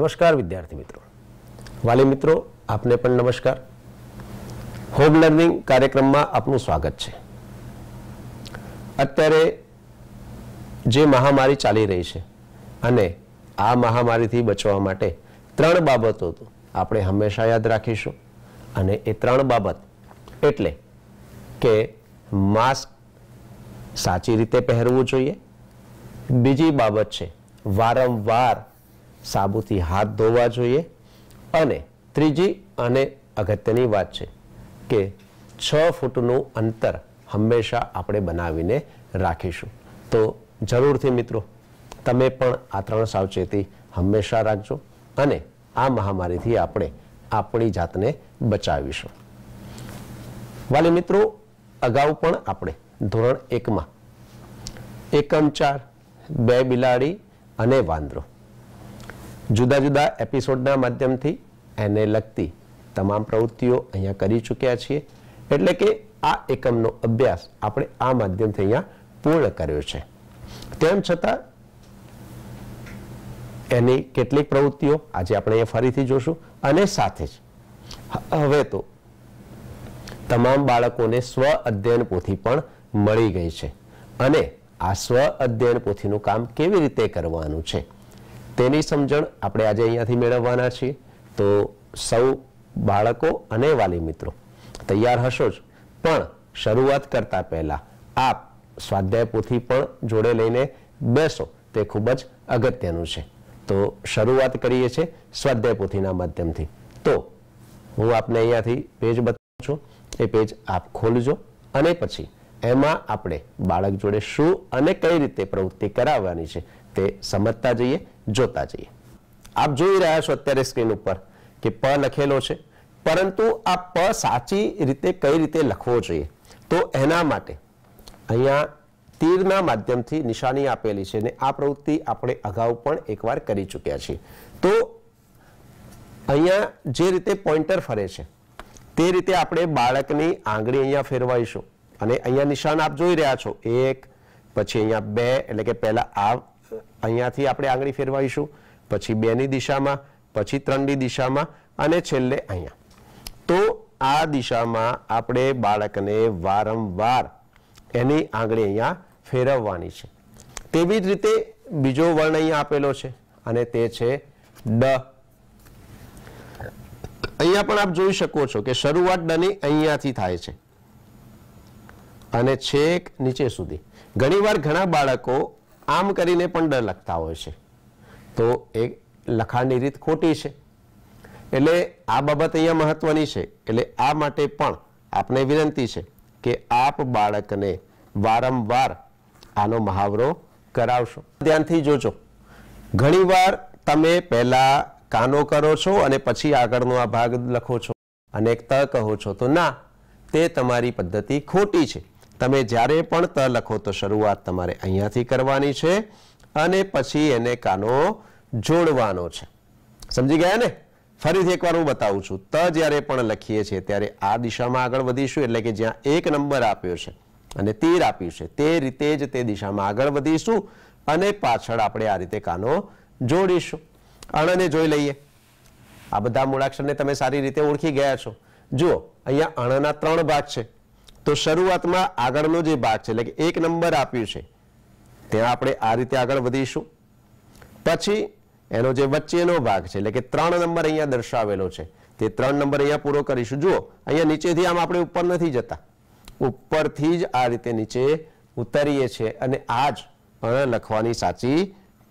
નમસ્કાર વિદ્યાર્થી મિત્રો વાલી મિત્રો આપને પણ નમસ્કાર હોમ લર્નિંગ કાર્યક્રમમાં આપનું સ્વાગત છે અત્યારે જે મહામારી ચાલી રહી છે અને આ મહામારીથી બચવા માટે ત્રણ બાબતો આપણે હંમેશા યાદ રાખીશું અને એ ત્રણ બાબત એટલે કે માસ્ક સાચી રીતે પહેરવું જોઈએ બીજી બાબત છે વારંવાર સાબુથી હાથ ધોવા જોઈએ અને ત્રીજી અને અગત્યની વાત છે કે છ ફૂટનું અંતર હંમેશા આપણે બનાવીને રાખીશું તો જરૂરથી મિત્રો તમે પણ આ ત્રણ સાવચેતી હંમેશા રાખજો અને આ મહામારીથી આપણે આપણી જાતને બચાવીશું વાલી મિત્રો અગાઉ પણ આપણે ધોરણ એકમાં એકમ ચાર બે બિલાડી અને વાંદરો જુદા જુદા એપિસોડના માધ્યમથી એને લગતી તમામ પ્રવૃત્તિઓ અહીંયા કરી ચૂક્યા છીએ એટલે કે આ એકમનો અભ્યાસ આપણે આ માધ્યમથી અહીંયા પૂર્ણ કર્યો છે તેમ છતાં એની કેટલીક પ્રવૃત્તિઓ આજે આપણે અહીંયા ફરીથી જોશું અને સાથે જ હવે તો તમામ બાળકોને સ્વ અધ્યયન પોથી પણ મળી ગઈ છે અને આ સ્વ અધ્યયન પોથીનું કામ કેવી રીતે કરવાનું છે તેની સમજણ આપણે આજે અહીંયાથી મેળવવાના છીએ તો સૌ બાળકો અને વાલી મિત્રો તૈયાર હશો જ પણ શરૂઆત કરતા પહેલા આપ સ્વાધ્યાય પોથી પણ જોડે લઈને બેસો તે ખૂબ જ અગત્યનું છે તો શરૂઆત કરીએ છીએ સ્વાધ્યાય પોથીના માધ્યમથી તો હું આપને અહીંયાથી પેજ બતાવું છું એ પેજ આપ ખોલજો અને પછી એમાં આપણે બાળક જોડે શું અને કઈ રીતે પ્રવૃત્તિ કરાવવાની છે તે સમજતા જઈએ જોતા જઈએ આપ જોઈ રહ્યા છો અત્યારે સ્ક્રીન ઉપર કે પ લખેલો છે પરંતુ આ પ સાચી રીતે કઈ રીતે લખવો જોઈએ તો એના માટે અહીંયા તીરના માધ્યમથી નિશાની આપેલી છે ને આ પ્રવૃત્તિ આપણે અગાઉ પણ એકવાર કરી ચૂક્યા છીએ તો અહીંયા જે રીતે પોઈન્ટર ફરે છે તે રીતે આપણે બાળકની આંગળી અહીંયા ફેરવાઈશું અને અહીંયા નિશાન આપ જોઈ રહ્યા છો એક પછી અહીંયા બે એટલે કે પહેલાં આ અહીંયાથી આપણે આંગળી ફેરવાઈશું પછી બેની દિશામાં પછી ત્રણની દિશામાં અને છેલ્લે અહીંયા તો આ દિશામાં આપણે બાળકને વારંવાર એની આંગળી અહીંયા ફેરવવાની છે તેવી જ રીતે બીજો વર્ણ અહીંયા આપેલો છે અને તે છે ડ અહીંયા પણ આપ જોઈ શકો છો કે શરૂઆત ડની અહીંયાથી થાય છે અને છેક નીચે સુધી ઘણીવાર ઘણા બાળકો આમ કરીને પણ ડ લખતા હોય છે તો એ લખાણની રીત ખોટી છે એટલે આ બાબત અહીંયા મહત્વની છે એટલે આ માટે પણ આપને વિનંતી છે કે આપ બાળકને વારંવાર આનો મહાવરો કરાવશો ધ્યાનથી જોજો ઘણીવાર તમે પહેલાં કાનો કરો છો અને પછી આગળનો આ ભાગ લખો છો અને એક ત કહો છો તો ના તે તમારી પદ્ધતિ ખોટી છે તમે જ્યારે પણ ત લખો તો શરૂઆત તમારે અહીંયાથી કરવાની છે અને પછી એને કાનો જોડવાનો છે સમજી ગયા ને ફરીથી એકવાર હું બતાવું છું ત જ્યારે પણ લખીએ છીએ ત્યારે આ દિશામાં આગળ વધીશું એટલે કે જ્યાં એક નંબર આપ્યો છે અને તીર આપ્યું છે તે રીતે જ તે દિશામાં આગળ વધીશું અને પાછળ આપણે આ રીતે કાનો જોડીશું અણને જોઈ લઈએ આ બધા મૂળાક્ષરને તમે સારી રીતે ઓળખી ગયા છો જુઓ અહીંયા અણના ત્રણ ભાગ છે તો શરૂઆતમાં આગળનો જે ભાગ છે એટલે કે એક નંબર આપ્યું છે ત્યાં આપણે આ રીતે આગળ વધીશું પછી એનો જે વચ્ચેનો ભાગ છે એટલે કે ત્રણ નંબર અહીંયા દર્શાવેલો છે તે ત્રણ નંબર અહીંયા પૂરો કરીશું જુઓ અહીંયા નીચેથી આમ આપણે ઉપર નથી જતા ઉપરથી જ આ રીતે નીચે ઉતરીએ છીએ અને આ જ લખવાની સાચી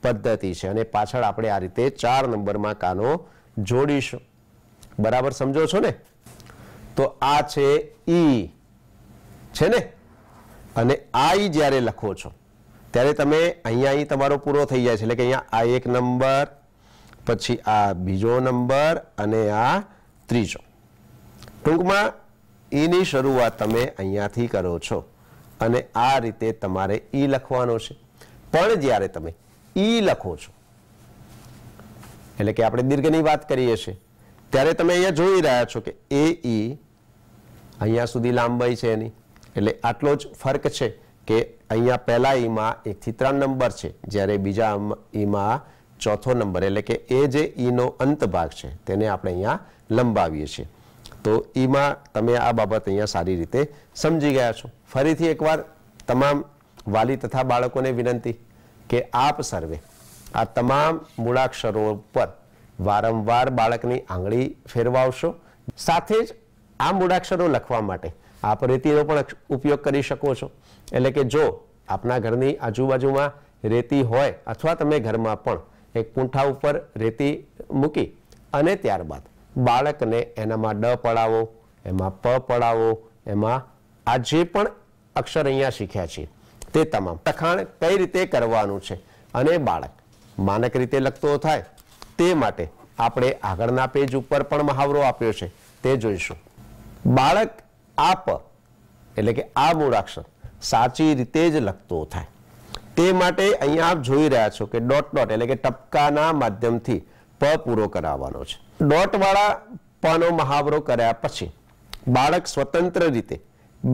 પદ્ધતિ છે અને પાછળ આપણે આ રીતે ચાર નંબરમાં કાનો જોડીશું બરાબર સમજો છો ને તો આ છે ઈ છે ને અને આઈ જ્યારે લખો છો ત્યારે તમે અહીંયા અહીં તમારો પૂરો થઈ જાય છે એટલે કે અહીંયા આ એક નંબર પછી આ બીજો નંબર અને આ ત્રીજો ટૂંકમાં ઈની શરૂઆત તમે અહીંયાથી કરો છો અને આ રીતે તમારે ઈ લખવાનો છે પણ જ્યારે તમે ઈ લખો છો એટલે કે આપણે દીર્ઘની વાત કરીએ છીએ ત્યારે તમે અહીંયા જોઈ રહ્યા છો કે એ ઈ અહીંયા સુધી લાંબાઈ છે એની એટલે આટલો જ ફરક છે કે અહીંયા પહેલા ઈમાં એકથી ત્રણ નંબર છે જ્યારે બીજા ઈમાં ચોથો નંબર એટલે કે એ જે ઈનો અંત ભાગ છે તેને આપણે અહીંયા લંબાવીએ છીએ તો ઈમાં તમે આ બાબત અહીંયા સારી રીતે સમજી ગયા છો ફરીથી એકવાર તમામ વાલી તથા બાળકોને વિનંતી કે આપ સર્વે આ તમામ મૂળાક્ષરો પર વારંવાર બાળકની આંગળી ફેરવાવશો સાથે જ આ મૂળાક્ષરો લખવા માટે આપ રેતીનો પણ ઉપયોગ કરી શકો છો એટલે કે જો આપના ઘરની આજુબાજુમાં રેતી હોય અથવા તમે ઘરમાં પણ એક કુંઠા ઉપર રેતી મૂકી અને ત્યારબાદ બાળકને એનામાં ડ પડાવો એમાં પ પડાવો એમાં આ જે પણ અક્ષર અહીંયા શીખ્યા છે તે તમામ લખાણ કઈ રીતે કરવાનું છે અને બાળક માનક રીતે લખતો થાય તે માટે આપણે આગળના પેજ ઉપર પણ મહાવરો આપ્યો છે તે જોઈશું બાળક આપ એટલે કે આ મૂળાક્ષર સાચી રીતે જ લખતો થાય તે માટે અહીંયા આપ જોઈ રહ્યા છો કે ડોટ ડોટ એટલે કે ટપકાના માધ્યમથી પ પૂરો કરાવવાનો છે ડોટવાળા પનો મહાવરો કર્યા પછી બાળક સ્વતંત્ર રીતે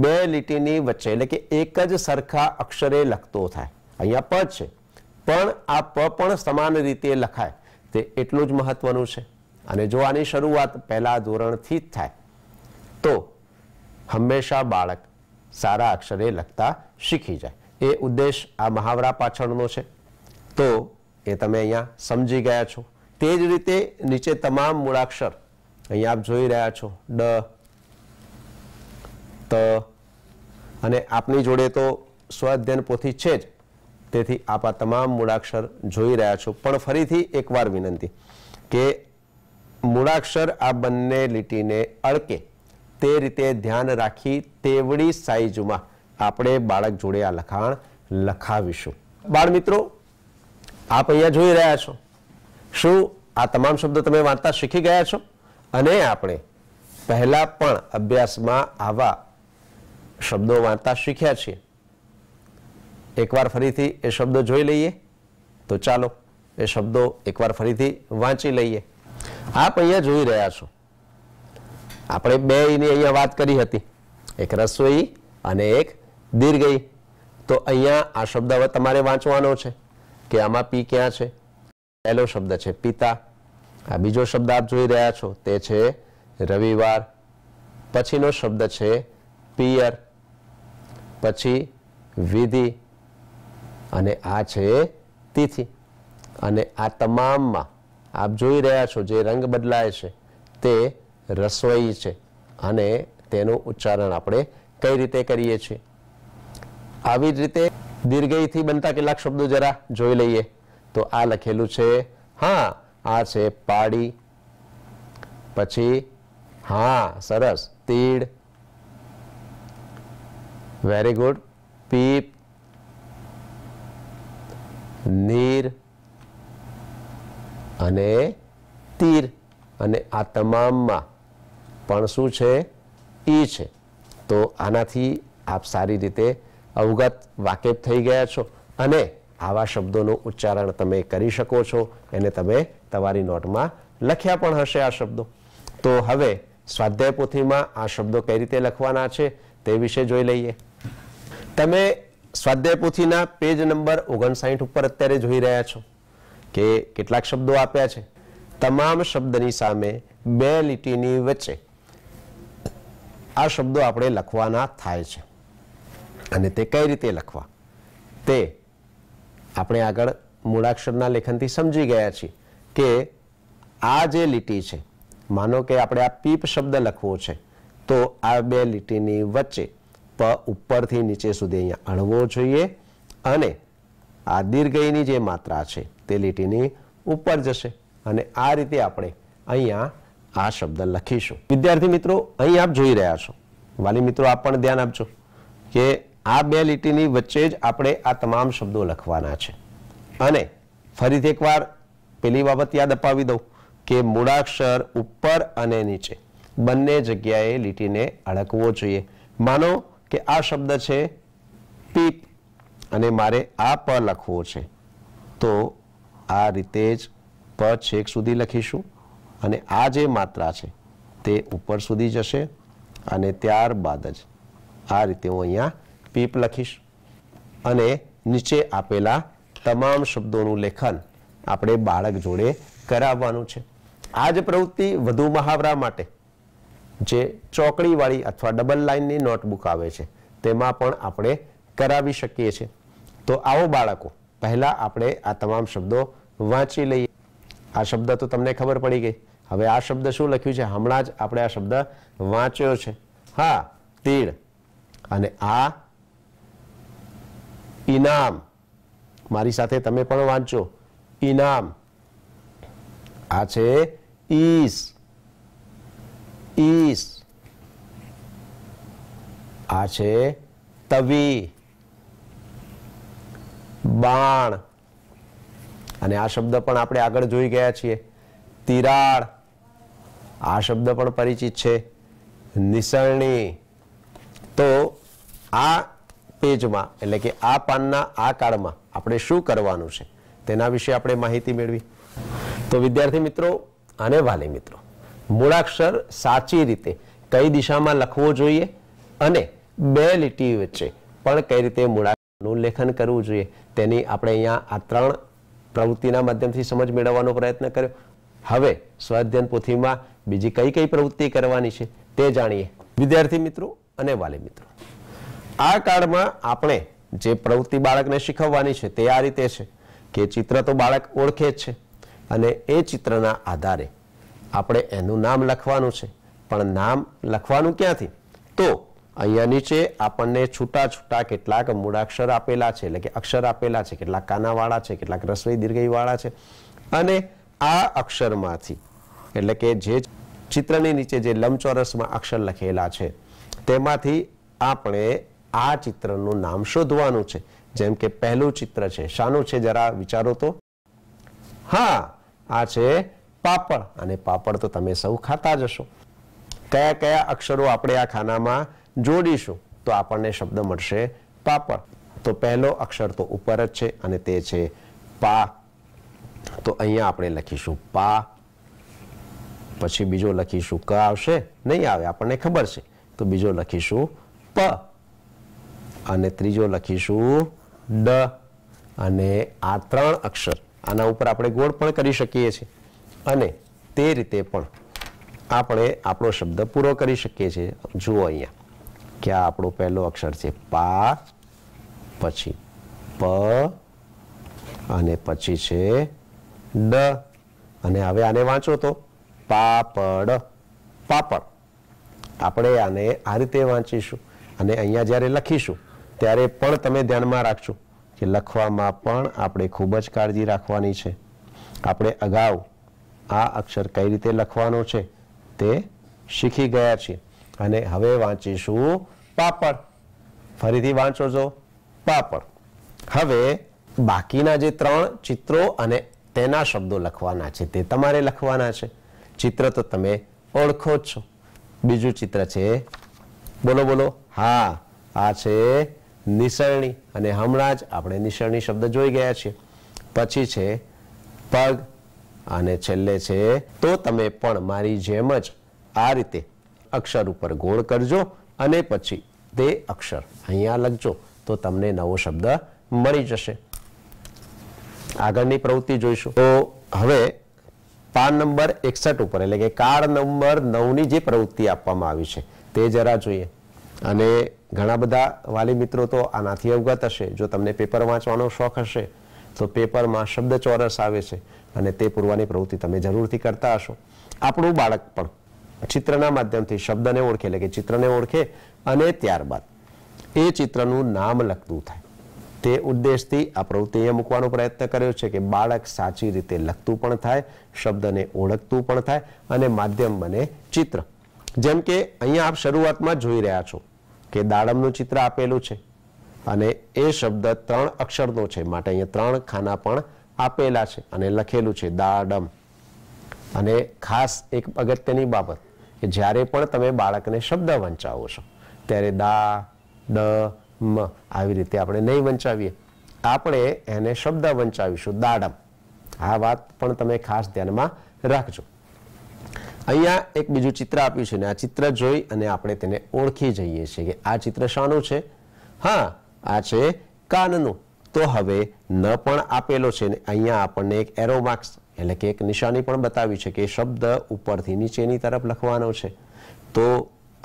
બે લીટીની વચ્ચે એટલે કે એક જ સરખા અક્ષરે લખતો થાય અહીંયા પ છે પણ આ પ પણ સમાન રીતે લખાય તે એટલું જ મહત્વનું છે અને જો આની શરૂઆત પહેલા ધોરણથી જ થાય તો હંમેશા બાળક સારા અક્ષરે લખતા શીખી જાય એ ઉદ્દેશ આ મહાવરા પાછળનો છે તો એ તમે અહીંયા સમજી ગયા છો તે જ રીતે નીચે તમામ મૂળાક્ષર અહીંયા આપ જોઈ રહ્યા છો ડ ત અને આપની જોડે તો સ્વ અધ્યયન પોથી છે જ તેથી આપ આ તમામ મૂળાક્ષર જોઈ રહ્યા છો પણ ફરીથી એકવાર વિનંતી કે મૂળાક્ષર આ બંને લીટીને અડકે તે રીતે ધ્યાન રાખી તેવડી સાઈઝમાં આપણે બાળક જોડે આ લખાણ લખાવીશું બાળ મિત્રો આપ અહીંયા જોઈ રહ્યા છો શું આ તમામ શબ્દો તમે વાંચતા શીખી ગયા છો અને આપણે પહેલાં પણ અભ્યાસમાં આવા શબ્દો વાંચતા શીખ્યા છીએ એકવાર ફરીથી એ શબ્દો જોઈ લઈએ તો ચાલો એ શબ્દો એકવાર ફરીથી વાંચી લઈએ આપ અહીંયા જોઈ રહ્યા છો આપણે બે એની અહીંયા વાત કરી હતી એક રસોઈ અને એક દીર્ઘઈ તો અહીંયા આ શબ્દ હવે તમારે વાંચવાનો છે કે આમાં પી ક્યાં છે પહેલો શબ્દ છે પિતા આ બીજો શબ્દ આપ જોઈ રહ્યા છો તે છે રવિવાર પછીનો શબ્દ છે પિયર પછી વિધિ અને આ છે તિથિ અને આ તમામમાં આપ જોઈ રહ્યા છો જે રંગ બદલાય છે તે રસોઈ છે અને તેનું ઉચ્ચારણ આપણે કઈ રીતે કરીએ છીએ આવી જ રીતે દીર્ઘયથી બનતા કેટલાક શબ્દો જરા જોઈ લઈએ તો આ લખેલું છે હા આ છે પાડી પછી હા સરસ તીડ વેરી ગુડ પીપ નીર અને તીર અને આ તમામમાં પણ શું છે એ છે તો આનાથી આપ સારી રીતે અવગત વાકેફ થઈ ગયા છો અને આવા શબ્દોનું ઉચ્ચારણ તમે કરી શકો છો એને તમે તમારી નોટમાં લખ્યા પણ હશે આ શબ્દો તો હવે સ્વાધ્યાય પોથીમાં આ શબ્દો કઈ રીતે લખવાના છે તે વિશે જોઈ લઈએ તમે સ્વાધ્યાય પોથીના પેજ નંબર ઓગણસાઠ ઉપર અત્યારે જોઈ રહ્યા છો કે કેટલાક શબ્દો આપ્યા છે તમામ શબ્દની સામે બે લીટીની વચ્ચે આ શબ્દો આપણે લખવાના થાય છે અને તે કઈ રીતે લખવા તે આપણે આગળ મૂળાક્ષરના લેખનથી સમજી ગયા છીએ કે આ જે લીટી છે માનો કે આપણે આ પીપ શબ્દ લખવો છે તો આ બે લીટીની વચ્ચે પ ઉપરથી નીચે સુધી અહીંયા અણવો જોઈએ અને આ દીર્ઘયની જે માત્રા છે તે લીટીની ઉપર જશે અને આ રીતે આપણે અહીંયા આ શબ્દ લખીશું વિદ્યાર્થી મિત્રો અહીં આપ જોઈ રહ્યા છો વાલી મિત્રો આપ પણ ધ્યાન આપજો કે આ બે લીટીની વચ્ચે જ આપણે આ તમામ શબ્દો લખવાના છે અને ફરીથી એકવાર પેલી બાબત યાદ અપાવી દઉં કે મૂળાક્ષર ઉપર અને નીચે બંને જગ્યાએ લીટીને અડકવો જોઈએ માનો કે આ શબ્દ છે પીપ અને મારે આ પ લખવો છે તો આ રીતે જ પ છેક સુધી લખીશું અને આ જે માત્રા છે તે ઉપર સુધી જશે અને ત્યારબાદ જ આ રીતે હું અહીંયા પીપ લખીશ અને નીચે આપેલા તમામ શબ્દોનું લેખન આપણે બાળક જોડે કરાવવાનું છે આ જ પ્રવૃત્તિ વધુ મહાવરા માટે જે ચોકડીવાળી અથવા ડબલ લાઇનની નોટબુક આવે છે તેમાં પણ આપણે કરાવી શકીએ છીએ તો આવો બાળકો પહેલાં આપણે આ તમામ શબ્દો વાંચી લઈએ આ શબ્દ તો તમને ખબર પડી ગઈ હવે આ શબ્દ શું લખ્યું છે હમણાં જ આપણે આ શબ્દ વાંચ્યો છે હા તીડ અને આ ઇનામ મારી સાથે તમે પણ વાંચો ઇનામ આ છે ઈસ ઈસ આ છે તવી બાણ અને આ શબ્દ પણ આપણે આગળ જોઈ ગયા છીએ તિરાડ આ શબ્દ પણ પરિચિત છે નિસરણી તો આ પેજમાં એટલે કે આ પાનના આ કાળમાં આપણે શું કરવાનું છે તેના વિશે આપણે માહિતી મેળવી તો વિદ્યાર્થી મિત્રો અને વાલી મિત્રો મૂળાક્ષર સાચી રીતે કઈ દિશામાં લખવો જોઈએ અને બે લીટી વચ્ચે પણ કઈ રીતે મૂળાક્ષરનું લેખન કરવું જોઈએ તેની આપણે અહીંયા આ ત્રણ પ્રવૃત્તિના માધ્યમથી સમજ મેળવવાનો પ્રયત્ન કર્યો હવે સ્વાધ્યન પોથીમાં બીજી કઈ કઈ પ્રવૃત્તિ કરવાની છે તે જાણીએ વિદ્યાર્થી મિત્રો અને વાલી મિત્રો આ કાળમાં આપણે જે પ્રવૃત્તિ બાળકને શીખવવાની છે તે આ રીતે છે કે ચિત્ર તો બાળક ઓળખે જ છે અને એ ચિત્રના આધારે આપણે એનું નામ લખવાનું છે પણ નામ લખવાનું ક્યાંથી તો અહીંયા નીચે આપણને છૂટા છૂટા કેટલાક મૂળાક્ષર આપેલા છે એટલે કે અક્ષર આપેલા છે કેટલાક કાનાવાળા છે કેટલાક રસોઈ દીર્ઘઈવાળા છે અને આ અક્ષરમાંથી એટલે કે જે ચિત્રની નીચે જે લંબચોરસમાં અક્ષર લખેલા છે તેમાંથી આપણે આ ચિત્રનું નામ શોધવાનું છે જેમ કે પહેલું ચિત્ર છે શાનું છે જરા વિચારો તો હા આ છે પાપડ અને પાપડ તો તમે સૌ ખાતા જ હશો કયા કયા અક્ષરો આપણે આ ખાનામાં જોડીશું તો આપણને શબ્દ મળશે પાપડ તો પહેલો અક્ષર તો ઉપર જ છે અને તે છે પા તો અહીંયા આપણે લખીશું પા પછી બીજો લખીશું ક આવશે નહીં આવે આપણને ખબર છે તો બીજો લખીશું પ અને ત્રીજો લખીશું ડ અને આ ત્રણ અક્ષર આના ઉપર આપણે ગોળ પણ કરી શકીએ છીએ અને તે રીતે પણ આપણે આપણો શબ્દ પૂરો કરી શકીએ છીએ જુઓ અહીંયા કે આ આપણો પહેલો અક્ષર છે પા પછી પ અને પછી છે ડ અને હવે આને વાંચો તો પાપડ પાપડ આપણે આને આ રીતે વાંચીશું અને અહીંયા જ્યારે લખીશું ત્યારે પણ તમે ધ્યાનમાં રાખજો કે લખવામાં પણ આપણે ખૂબ જ કાળજી રાખવાની છે આપણે અગાઉ આ અક્ષર કઈ રીતે લખવાનો છે તે શીખી ગયા છીએ અને હવે વાંચીશું પાપડ ફરીથી વાંચો છો પાપડ હવે બાકીના જે ત્રણ ચિત્રો અને તેના શબ્દો લખવાના છે તે તમારે લખવાના છે ચિત્ર તો તમે ઓળખો જ છો બીજું ચિત્ર છે બોલો બોલો હા આ છે નિસરણી અને હમણાં જ આપણે નિસરણી શબ્દ જોઈ ગયા છીએ પછી છે પગ અને છેલ્લે છે તો તમે પણ મારી જેમ જ આ રીતે અક્ષર ઉપર ગોળ કરજો અને પછી તે અક્ષર અહીંયા લખજો તો તમને નવો શબ્દ મળી જશે આગળની પ્રવૃત્તિ જોઈશું તો હવે પાન નંબર એકસઠ ઉપર એટલે કે કાર્ડ નંબર નવની જે પ્રવૃત્તિ આપવામાં આવી છે તે જરા જોઈએ અને ઘણા બધા વાલી મિત્રો તો આનાથી અવગત હશે જો તમને પેપર વાંચવાનો શોખ હશે તો પેપરમાં શબ્દ ચોરસ આવે છે અને તે પૂરવાની પ્રવૃત્તિ તમે જરૂરથી કરતા હશો આપણું બાળક પણ ચિત્રના માધ્યમથી શબ્દને ઓળખે એટલે કે ચિત્રને ઓળખે અને ત્યારબાદ એ ચિત્રનું નામ લખતું થાય તે ઉદ્દેશથી આ પ્રવૃત્તિએ મૂકવાનો પ્રયત્ન કર્યો છે કે બાળક સાચી રીતે લખતું પણ થાય શબ્દને ઓળખતું પણ થાય અને માધ્યમ બને ચિત્ર જેમ કે અહીંયા આપ શરૂઆતમાં જોઈ રહ્યા છો કે દાડમનું ચિત્ર આપેલું છે અને એ શબ્દ ત્રણ અક્ષરનો છે માટે અહીંયા ત્રણ ખાના પણ આપેલા છે અને લખેલું છે દાડમ અને ખાસ એક અગત્યની બાબત કે જ્યારે પણ તમે બાળકને શબ્દ વંચાવો છો ત્યારે દા ડ મ આવી રીતે આપણે નહીં વંચાવીએ આપણે એને શબ્દ વંચાવીશું દાડમ આ વાત પણ તમે ખાસ ધ્યાનમાં રાખજો અહીંયા એક બીજું ચિત્ર આપ્યું છે ને આ ચિત્ર જોઈ અને આપણે તેને ઓળખી જઈએ છીએ કે આ ચિત્ર શાનું છે હા આ છે કાનનું તો હવે ન પણ આપેલો છે ને અહીંયા આપણને એક એરો એટલે કે એક નિશાની પણ બતાવી છે કે શબ્દ ઉપરથી નીચેની તરફ લખવાનો છે તો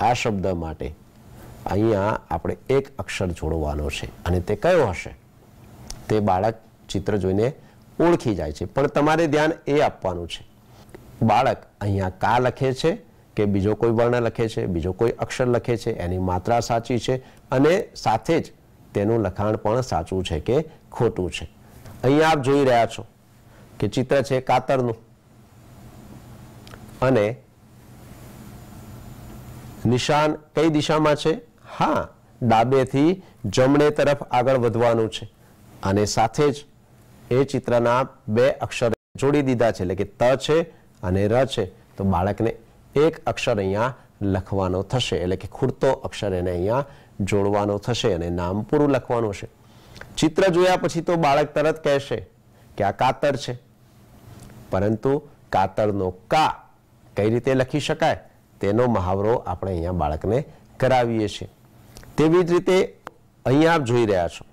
આ શબ્દ માટે અહીંયા આપણે એક અક્ષર જોડવાનો છે અને તે કયો હશે તે બાળક ચિત્ર જોઈને ઓળખી જાય છે પણ તમારે ધ્યાન એ આપવાનું છે બાળક અહીંયા કા લખે છે કે બીજો કોઈ વર્ણ લખે છે બીજો કોઈ અક્ષર લખે છે એની માત્રા સાચી છે અને સાથે જ તેનું લખાણ પણ સાચું છે કે ખોટું છે અહીંયા આપ જોઈ રહ્યા છો કે ચિત્ર છે કાતરનું અને નિશાન કઈ દિશામાં છે હા ડાબેથી જમણે તરફ આગળ વધવાનું છે અને સાથે જ એ ચિત્રના બે અક્ષર જોડી દીધા છે એટલે કે ત છે અને ર છે તો બાળકને એક અક્ષર અહીંયા લખવાનો થશે એટલે કે ખૂરતો અક્ષર એને અહીંયા જોડવાનો થશે અને નામ પૂરું લખવાનું છે ચિત્ર જોયા પછી તો બાળક તરત કહેશે કે આ કાતર છે પરંતુ કાતરનો કા કઈ રીતે લખી શકાય તેનો મહાવરો આપણે અહીંયા બાળકને કરાવીએ છીએ તેવી જ રીતે અહીંયા આપ જોઈ રહ્યા છો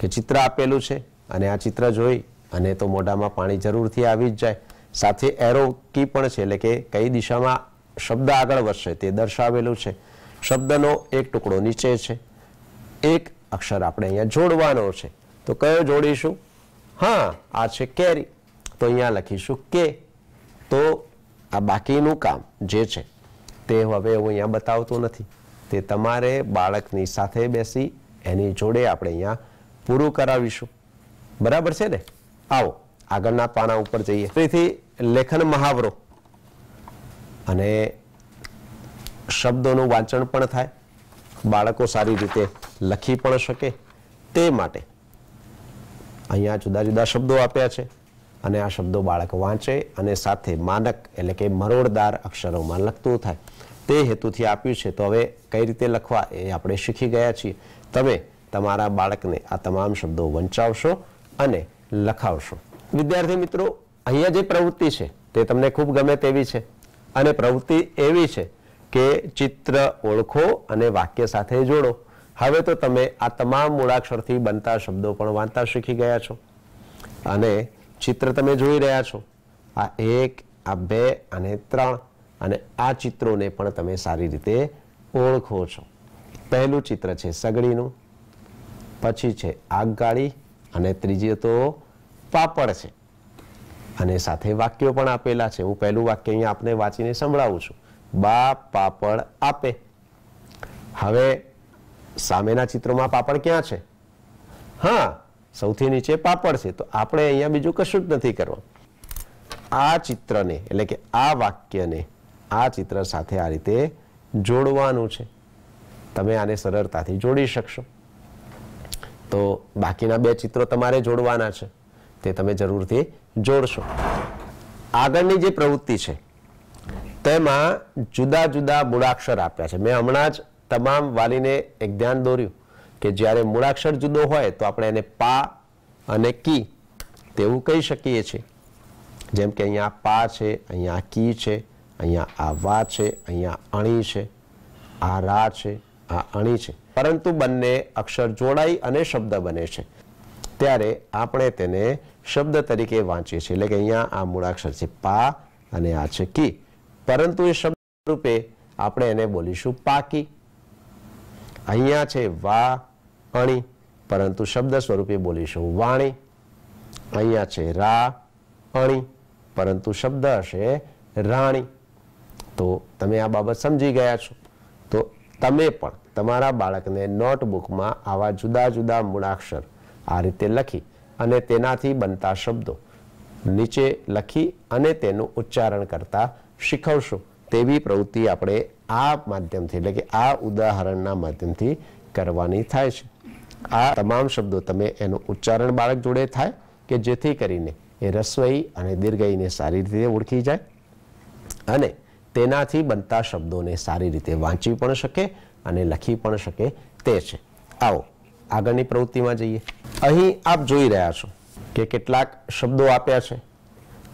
કે ચિત્ર આપેલું છે અને આ ચિત્ર જોઈ અને તો મોઢામાં પાણી જરૂરથી આવી જ જાય સાથે એરો કી પણ છે એટલે કે કઈ દિશામાં શબ્દ આગળ વધશે તે દર્શાવેલું છે શબ્દનો એક ટુકડો નીચે છે એક અક્ષર આપણે અહીંયા જોડવાનો છે તો કયો જોડીશું હા આ છે કેરી તો અહીંયા લખીશું કે તો આ બાકીનું કામ જે છે તે હવે હું અહીંયા બતાવતો નથી તે તમારે બાળકની સાથે બેસી એની જોડે આપણે અહીંયા પૂરું કરાવીશું બરાબર છે ને આવો આગળના પાના ઉપર જઈએ ફરીથી લેખન મહાવરો અને શબ્દોનું વાંચન પણ થાય બાળકો સારી રીતે લખી પણ શકે તે માટે અહીંયા જુદા જુદા શબ્દો આપ્યા છે અને આ શબ્દો બાળક વાંચે અને સાથે માનક એટલે કે મરોડદાર અક્ષરોમાં લખતું થાય તે હેતુથી આપ્યું છે તો હવે કઈ રીતે લખવા એ આપણે શીખી ગયા છીએ તમે તમારા બાળકને આ તમામ શબ્દો વંચાવશો અને લખાવશો વિદ્યાર્થી મિત્રો અહીંયા જે પ્રવૃત્તિ છે તે તમને ખૂબ ગમે તેવી છે અને પ્રવૃત્તિ એવી છે કે ચિત્ર ઓળખો અને વાક્ય સાથે જોડો હવે તો તમે આ તમામ મૂળાક્ષરથી બનતા શબ્દો પણ વાંચતા શીખી ગયા છો અને ચિત્ર તમે જોઈ રહ્યા છો આ એક આ બે અને ત્રણ અને આ ચિત્રોને પણ તમે સારી રીતે ઓળખો છો પહેલું ચિત્ર છે સગડીનું પછી છે આગગાળી અને ત્રીજી તો પાપડ છે અને સાથે વાક્યો પણ આપેલા છે હું પહેલું વાક્ય અહીંયા આપને વાંચીને સંભળાવું છું બા પાપડ આપે હવે સામેના ચિત્રોમાં પાપડ ક્યાં છે હા સૌથી નીચે પાપડ છે તો આપણે અહીંયા બીજું કશું જ નથી કરવાનું આ ચિત્રને એટલે કે આ વાક્યને આ ચિત્ર સાથે આ રીતે જોડવાનું છે તમે આને સરળતાથી જોડી શકશો તો બાકીના બે ચિત્રો તમારે જોડવાના છે તે તમે જરૂરથી જોડશો આગળની જે પ્રવૃત્તિ છે તેમાં જુદા જુદા મૂળાક્ષર આપ્યા છે મેં હમણાં જ તમામ વાલીને એક ધ્યાન દોર્યું કે જ્યારે મૂળાક્ષર જુદો હોય તો આપણે એને પા અને કી તેવું કહી શકીએ છીએ જેમ કે અહીંયા પા છે અહીંયા કી છે અહીંયા આ વા છે અહીંયા અણી છે આ રા છે આ અણી છે પરંતુ બંને અક્ષર જોડાઈ અને શબ્દ બને છે ત્યારે આપણે તેને શબ્દ તરીકે વાંચીએ છીએ એટલે કે અહીંયા આ મૂળાક્ષર છે પા અને આ છે કી પરંતુ એ શબ્દ રૂપે આપણે એને બોલીશું પાકી અહીંયા છે વા અણી પરંતુ શબ્દ સ્વરૂપે બોલીશું વાણી અહીંયા છે રા અણી પરંતુ શબ્દ હશે રાણી તો તમે આ બાબત સમજી ગયા છો તો તમે પણ તમારા બાળકને નોટબુકમાં આવા જુદા જુદા મૂળાક્ષર આ રીતે લખી અને તેનાથી બનતા શબ્દો નીચે લખી અને તેનું ઉચ્ચારણ કરતા શીખવશો તેવી પ્રવૃત્તિ આપણે આ માધ્યમથી એટલે કે આ ઉદાહરણના માધ્યમથી કરવાની થાય છે આ તમામ શબ્દો તમે એનું ઉચ્ચારણ બાળક જોડે થાય કે જેથી કરીને એ રસોઈ અને દીર્ઘઈને સારી રીતે ઓળખી જાય અને તેનાથી બનતા શબ્દોને સારી રીતે વાંચી પણ શકે અને લખી પણ શકે તે છે આવો આગળની પ્રવૃત્તિમાં જઈએ અહીં આપ જોઈ રહ્યા છો કે કેટલાક શબ્દો આપ્યા છે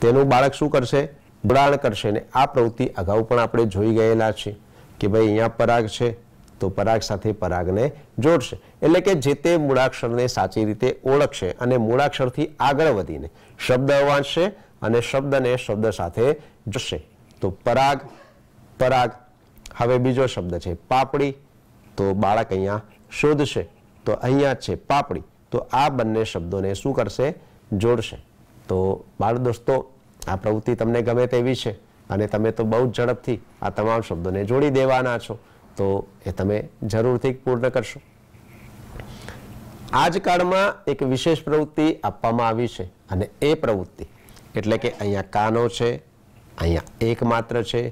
તેનું બાળક શું કરશે ગ્રહણ કરશે ને આ પ્રવૃત્તિ અગાઉ પણ આપણે જોઈ ગયેલા છે કે ભાઈ અહીંયા પરાગ છે તો પરાગ સાથે પરાગને જોડશે એટલે કે જે તે મૂળાક્ષરને સાચી રીતે ઓળખશે અને મૂળાક્ષરથી આગળ વધીને શબ્દ વાંચશે અને શબ્દને શબ્દ સાથે જોશે તો પરાગ પરાગ હવે બીજો શબ્દ છે પાપડી તો બાળક અહીંયા શોધશે તો અહીંયા છે પાપડી તો આ બંને શબ્દોને શું કરશે જોડશે તો બાળ દોસ્તો આ પ્રવૃત્તિ તમને ગમે તેવી છે અને તમે તો બહુ જ ઝડપથી આ તમામ શબ્દોને જોડી દેવાના છો તો એ તમે જરૂરથી પૂર્ણ કરશો આજકાળમાં એક વિશેષ પ્રવૃત્તિ આપવામાં આવી છે અને એ પ્રવૃત્તિ એટલે કે અહીંયા કાનો છે અહીંયા એકમાત્ર છે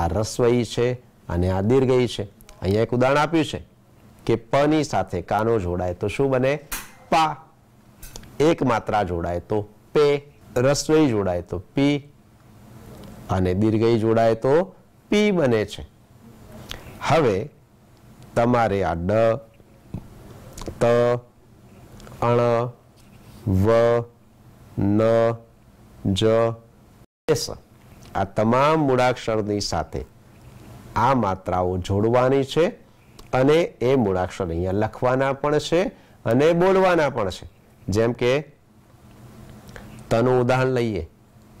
આ રસ્વઈ છે અને આ દીર્ઘઈ છે અહીંયા એક ઉદાહરણ આપ્યું છે કે પની સાથે કાનો જોડાય તો શું બને પા એક માત્રા જોડાય તો પે રસ્વઈ જોડાય તો પી અને દીર્ઘઈ જોડાય તો પી બને છે હવે તમારે આ ડ ત અણ w n j s આ તમામ મૂળાક્ષરની સાથે આ માત્રાઓ જોડવાની છે અને એ મૂળાક્ષર અહીંયા લખવાના પણ છે અને બોલવાના પણ છે જેમ કે તનું ઉદાહરણ લઈએ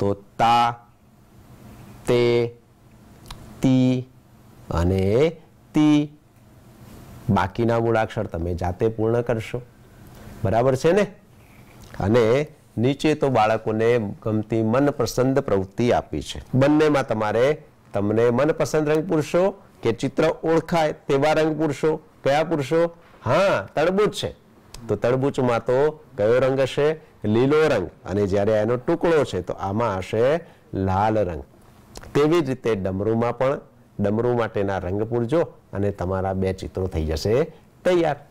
તો તા તે તી અને તી બાકીના મૂળાક્ષર તમે જાતે પૂર્ણ કરશો બરાબર છે ને અને નીચે તો બાળકોને ગમતી મનપસંદ પ્રવૃત્તિ આપી છે બંનેમાં તમારે તમને મનપસંદ રંગ પૂરશો કે ચિત્ર ઓળખાય તેવા રંગ પૂરશો કયા પૂરશો હા તડબૂચ છે તો તડબૂચમાં તો કયો રંગ હશે લીલો રંગ અને જ્યારે એનો ટુકડો છે તો આમાં હશે લાલ રંગ તેવી જ રીતે ડમરૂમાં પણ ડમરૂ માટેના રંગ પૂરજો અને તમારા બે ચિત્રો થઈ જશે તૈયાર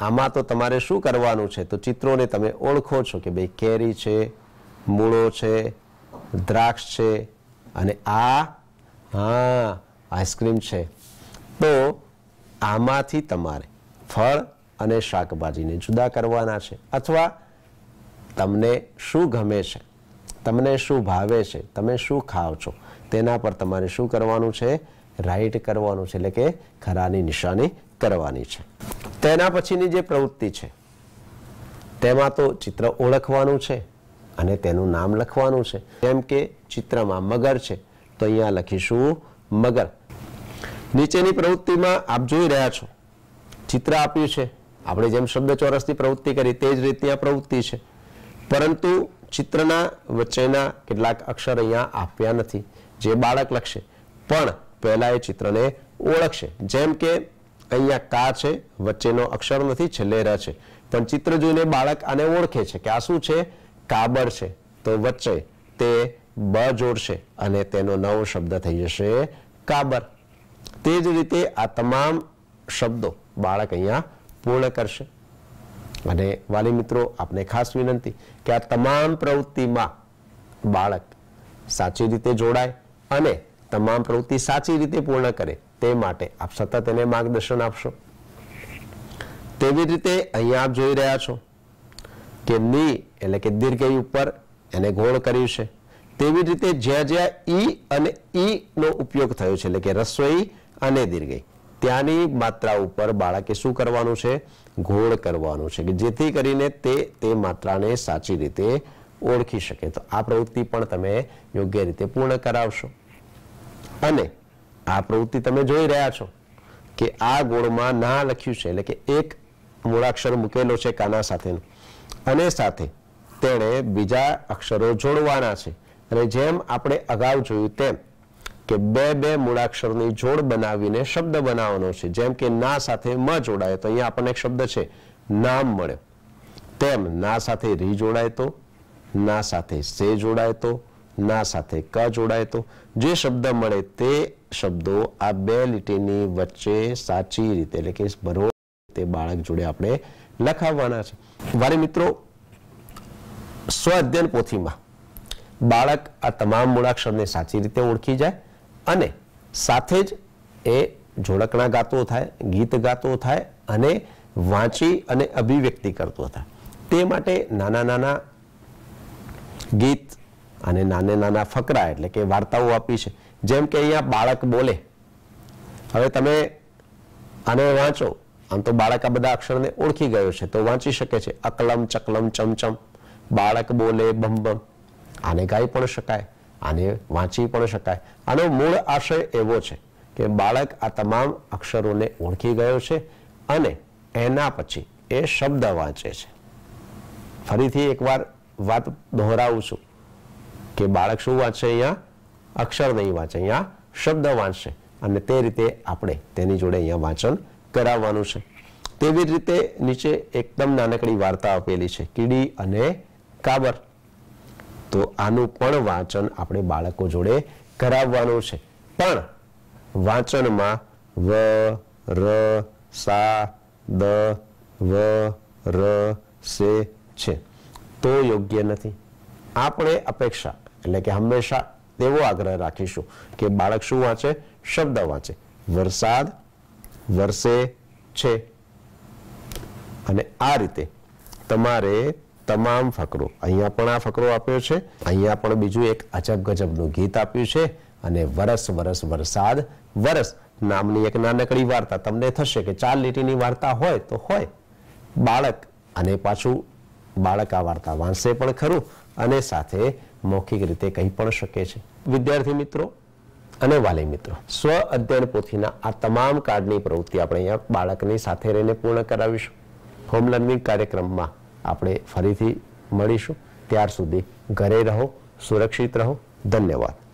આમાં તો તમારે શું કરવાનું છે તો ચિત્રોને તમે ઓળખો છો કે ભાઈ કેરી છે મૂળો છે દ્રાક્ષ છે અને આ હા આઈસ્ક્રીમ છે તો આમાંથી તમારે ફળ અને શાકભાજીને જુદા કરવાના છે અથવા તમને શું ગમે છે તમને શું ભાવે છે તમે શું ખાવ છો તેના પર તમારે શું કરવાનું છે રાઈટ કરવાનું છે એટલે કે ખરાની નિશાની કરવાની છે તેના પછીની જે પ્રવૃત્તિ છે તેમાં તો ચિત્ર ઓળખવાનું છે અને તેનું નામ લખવાનું છે જેમ કે ચિત્રમાં મગર છે તો અહીંયા લખીશું મગર નીચેની પ્રવૃત્તિમાં આપ જોઈ રહ્યા છો ચિત્ર આપ્યું છે આપણે જેમ શબ્દ ચોરસની પ્રવૃત્તિ કરી તે જ રીતની આ પ્રવૃત્તિ છે પરંતુ ચિત્રના વચ્ચેના કેટલાક અક્ષર અહીંયા આપ્યા નથી જે બાળક લખશે પણ પહેલાં એ ચિત્રને ઓળખશે જેમ કે અહીંયા કા છે વચ્ચેનો અક્ષર નથી છેલ્લે ર છે પણ ચિત્ર જોઈને બાળક આને ઓળખે છે કે આ શું છે કાબર છે તો વચ્ચે તે બ જોડશે અને તેનો નવો શબ્દ થઈ જશે કાબર તે જ રીતે આ તમામ શબ્દો બાળક અહીંયા પૂર્ણ કરશે અને વાલી મિત્રો આપને ખાસ વિનંતી કે આ તમામ પ્રવૃત્તિમાં બાળક સાચી રીતે જોડાય અને તમામ પ્રવૃત્તિ સાચી રીતે પૂર્ણ કરે તે માટે આપ સતત એને માર્ગદર્શન આપશો તેવી રીતે અહીંયા આપ જોઈ રહ્યા છો કે ની એટલે કે દીર્ઘય ઉપર એને ગોળ કર્યું છે તેવી રીતે જ્યાં જ્યાં ઈ અને ઈ નો ઉપયોગ થયો છે એટલે કે રસોઈ અને દીર્ઘય ત્યાંની માત્રા ઉપર બાળકે શું કરવાનું છે ગોળ કરવાનું છે કે જેથી કરીને તે તે માત્રાને સાચી રીતે ઓળખી શકે તો આ પ્રવૃત્તિ પણ તમે યોગ્ય રીતે પૂર્ણ કરાવશો અને આ પ્રવૃત્તિ તમે જોઈ રહ્યા છો કે આ ગોળમાં ના લખ્યું છે એટલે કે એક મૂળાક્ષર મૂકેલો છે કાના સાથેનો અને સાથે તેણે બીજા અક્ષરો જોડવાના છે અને જેમ આપણે અગાઉ જોયું તેમ કે બે બે મૂળાક્ષરની જોડ બનાવીને શબ્દ બનાવવાનો છે જેમ કે ના સાથે મ જોડાયો તો અહીંયા આપણને એક શબ્દ છે નામ મળ્યો તેમ ના સાથે રી જોડાય તો ના સાથે સે જોડાય તો ના સાથે ક જોડાય તો જે શબ્દ મળે તે શબ્દો આ બે લીટીની વચ્ચે સાચી રીતે એટલે કે બરોબર તે બાળક જોડે આપણે લખાવવાના છે વારે મિત્રો સ્વ અધ્યયન પોથીમાં બાળક આ તમામ મૂળાક્ષરને સાચી રીતે ઓળખી જાય અને સાથે જ એ જોડકણા ગાતો થાય ગીત ગાતો થાય અને વાંચી અને અભિવ્યક્તિ કરતો થાય તે માટે નાના નાના ગીત અને નાને નાના ફકરા એટલે કે વાર્તાઓ આપી છે જેમ કે અહીંયા બાળક બોલે હવે તમે આને વાંચો આમ તો બાળક આ બધા અક્ષરને ઓળખી ગયો છે તો વાંચી શકે છે અકલમ ચકલમ ચમચમ બાળક બોલે બમ બમ આને ગાઈ પણ શકાય આને વાંચી પણ શકાય આનો મૂળ આશય એવો છે કે બાળક આ તમામ અક્ષરોને ઓળખી ગયો છે અને એના પછી એ શબ્દ વાંચે છે ફરીથી એકવાર વાત દોહરાવું છું કે બાળક શું વાંચશે અહીંયા અક્ષર નહીં વાંચે અહીંયા શબ્દ વાંચશે અને તે રીતે આપણે તેની જોડે અહીંયા વાંચન કરાવવાનું છે તેવી જ રીતે નીચે એકદમ નાનકડી વાર્તા આપેલી છે કીડી અને કાબર તો આનું પણ વાંચન આપણે બાળકો જોડે કરાવવાનું છે પણ વાંચનમાં વ ર સા દ વ ર સે છે તો યોગ્ય નથી આપણે અપેક્ષા એટલે કે હંમેશા એવો આગ્રહ રાખીશું કે બાળક શું વાંચે શબ્દ વાંચે વરસાદ વરસે છે અને આ રીતે તમારે તમામ ફકરો અહીંયા પણ આ ફકરો આપ્યો છે અહીંયા પણ બીજું એક અજબ ગજબનું ગીત આપ્યું છે અને વરસ વરસ વરસાદ વરસ નામની એક નાનકડી વાર્તા તમને થશે કે ચાર લીટીની વાર્તા હોય તો હોય બાળક અને પાછું બાળક આ વાર્તા વાંચશે પણ ખરું અને સાથે મૌખિક રીતે કહી પણ શકે છે વિદ્યાર્થી મિત્રો અને વાલી મિત્રો સ્વ અધ્યયન પોથીના આ તમામ કાર્ડની પ્રવૃત્તિ આપણે અહીંયા બાળકની સાથે રહીને પૂર્ણ કરાવીશું હોમ લર્નિંગ કાર્યક્રમમાં આપણે ફરીથી મળીશું ત્યાર સુધી ઘરે રહો સુરક્ષિત રહો ધન્યવાદ